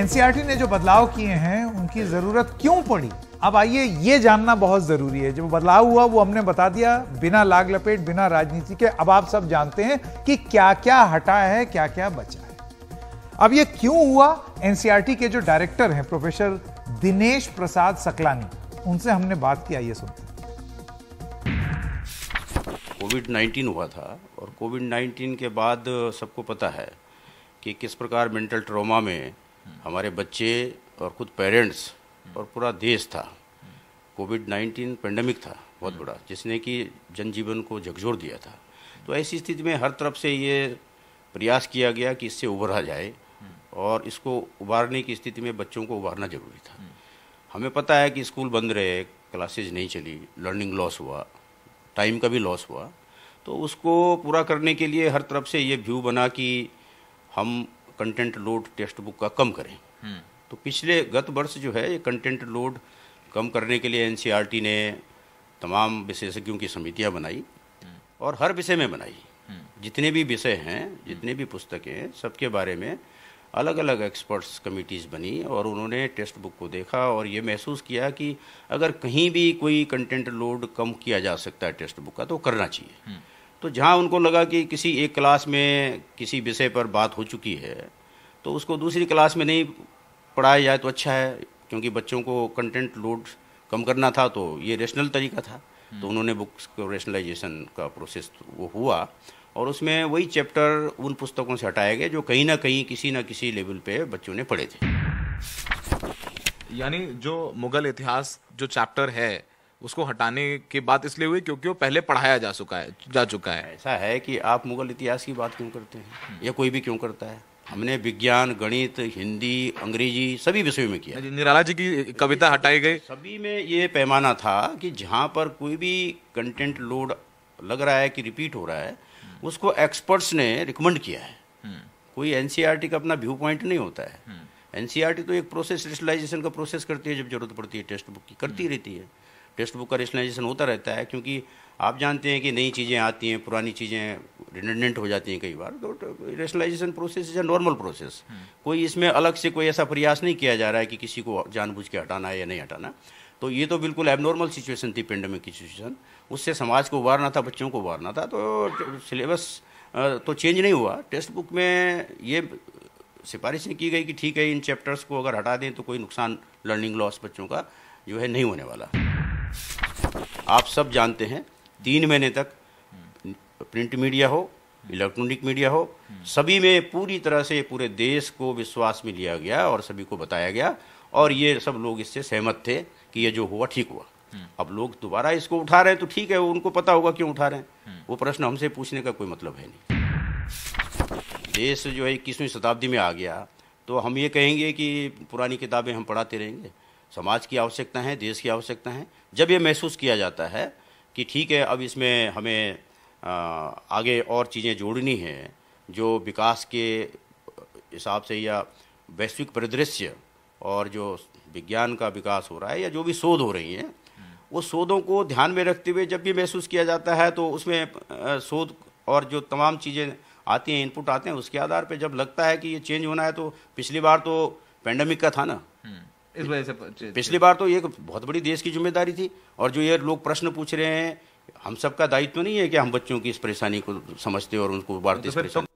NCERT ने जो बदलाव किए हैं उनकी ज़रूरत क्यों पड़ी अब आइए ये जानना बहुत ज़रूरी है जो बदलाव हुआ वो हमने बता दिया बिना लाग लपेट बिना राजनीति के अब आप सब जानते हैं कि क्या क्या हटा है क्या क्या बचा है अब ये क्यों हुआ एनसीईआरटी के जो डायरेक्टर हैं प्रोफेसर दिनेश प्रसाद सकलानी उनसे हमने बात की आइए सुनते कोविड 19 हुआ था और कोविड 19 के बाद सबको पता है कि किस प्रकार मेंटल ट्रोमा में हमारे बच्चे और खुद पेरेंट्स और पूरा देश था कोविड नाइन्टीन पेंडेमिक था बहुत बड़ा जिसने कि जनजीवन को झकझोर दिया था तो ऐसी स्थिति में हर तरफ से ये प्रयास किया गया कि इससे उभरा जाए और इसको उबारने की स्थिति में बच्चों को उभारना जरूरी था हमें पता है कि स्कूल बंद रहे क्लासेज नहीं चली लर्निंग लॉस हुआ टाइम का भी लॉस हुआ तो उसको पूरा करने के लिए हर तरफ से ये व्यू बना कि हम कंटेंट लोड टेक्स्ट बुक का कम करें हम्म। तो पिछले गत वर्ष जो है ये कंटेंट लोड कम करने के लिए एनसीईआरटी e ने तमाम विशेषज्ञों की समितियाँ बनाई हम्म। और हर विषय में बनाई हम्म। जितने भी विषय हैं जितने भी पुस्तकें हैं सबके बारे में अलग अलग एक्सपर्ट्स कमिटीज़ बनी और उन्होंने टेक्स्ट बुक को देखा और ये महसूस किया कि अगर कहीं भी कोई कंटेंट लोड कम किया जा सकता है टेक्स्ट बुक का तो करना चाहिए तो जहाँ उनको लगा कि किसी एक क्लास में किसी विषय पर बात हो चुकी है तो उसको दूसरी क्लास में नहीं पढ़ाया जाए तो अच्छा है क्योंकि बच्चों को कंटेंट लोड कम करना था तो ये रेशनल तरीका था तो हम्म। उन्होंने बुक्स को रेशनलाइजेशन का प्रोसेस वो हुआ और उसमें वही चैप्टर उन पुस्तकों से हटाए गए जो कहीं ना कहीं किसी ना किसी लेवल पे बच्चों ने पढ़े थे यानी जो मुगल इतिहास जो चैप्टर है उसको हटाने की बात इसलिए हुई क्योंकि वो पहले पढ़ाया जा चुका है जा चुका है ऐसा है कि आप मुगल इतिहास की बात क्यों करते हैं हम्म। या कोई भी क्यों करता है हमने विज्ञान गणित हिंदी अंग्रेजी सभी विषयों में किया निराला जी की कविता हटाई गई सभी में ये पैमाना था कि जहाँ पर कोई भी कंटेंट लोड लग रहा है कि रिपीट हो रहा है हम्म। उसको एक्सपर्ट्स ने रिकमेंड किया है हम्म। कोई एन का अपना व्यू पॉइंट नहीं होता है एन तो एक प्रोसेस स्पेशलाइजेशन का प्रोसेस करती है जब जरूरत पड़ती है टेक्स्ट बुक की करती रहती है टेक्स्ट बुक का रेशनलाइजेशन होता रहता है क्योंकि आप जानते हैं कि नई चीज़ें आती हैं पुरानी चीज़ें रिडेंडेंट हो जाती हैं कई बार तो rationalisation process is a normal process कोई इसमें अलग से कोई ऐसा प्रयास नहीं किया जा रहा है कि किसी को जानबूझ के हटाना है या नहीं हटाना तो ये तो बिल्कुल एबनॉर्मल सिचुएशन थी पेंडेमिक की सिचुएशन उससे समाज को उबारना था बच्चों को उबारना था तो सिलेबस तो चेंज नहीं हुआ टेक्स्ट बुक में ये सिफारिशें की गई कि ठीक है इन चैप्टर्स को अगर हटा दें तो कोई नुकसान लर्निंग लॉस बच्चों का जो है नहीं होने वाला आप सब जानते हैं तीन महीने तक प्रिंट मीडिया हो इलेक्ट्रॉनिक मीडिया हो सभी में पूरी तरह से पूरे देश को विश्वास में लिया गया और सभी को बताया गया और ये सब लोग इससे सहमत थे कि ये जो हुआ ठीक हुआ अब लोग दोबारा इसको उठा रहे हैं तो ठीक है उनको पता होगा क्यों उठा रहे हैं वो प्रश्न हमसे पूछने का कोई मतलब है नहीं देश जो है इक्कीसवीं शताब्दी में आ गया तो हम ये कहेंगे कि पुरानी किताबें हम पढ़ाते रहेंगे समाज की आवश्यकता है देश की आवश्यकता है जब ये महसूस किया जाता है कि ठीक है अब इसमें हमें आगे और चीज़ें जोड़नी है जो विकास के हिसाब से या वैश्विक परिदृश्य और जो विज्ञान का विकास हो रहा है या जो भी शोध हो रही हैं वो शोधों को ध्यान में रखते हुए जब भी महसूस किया जाता है तो उसमें शोध और जो तमाम चीज़ें आती हैं इनपुट आते हैं उसके आधार पर जब लगता है कि ये चेंज होना है तो पिछली बार तो पेंडेमिक का था ना इस वजह से पिछली बार तो ये बहुत बड़ी देश की जिम्मेदारी थी और जो ये लोग प्रश्न पूछ रहे हैं हम सबका दायित्व तो नहीं है कि हम बच्चों की इस परेशानी को समझते और उनको बार तो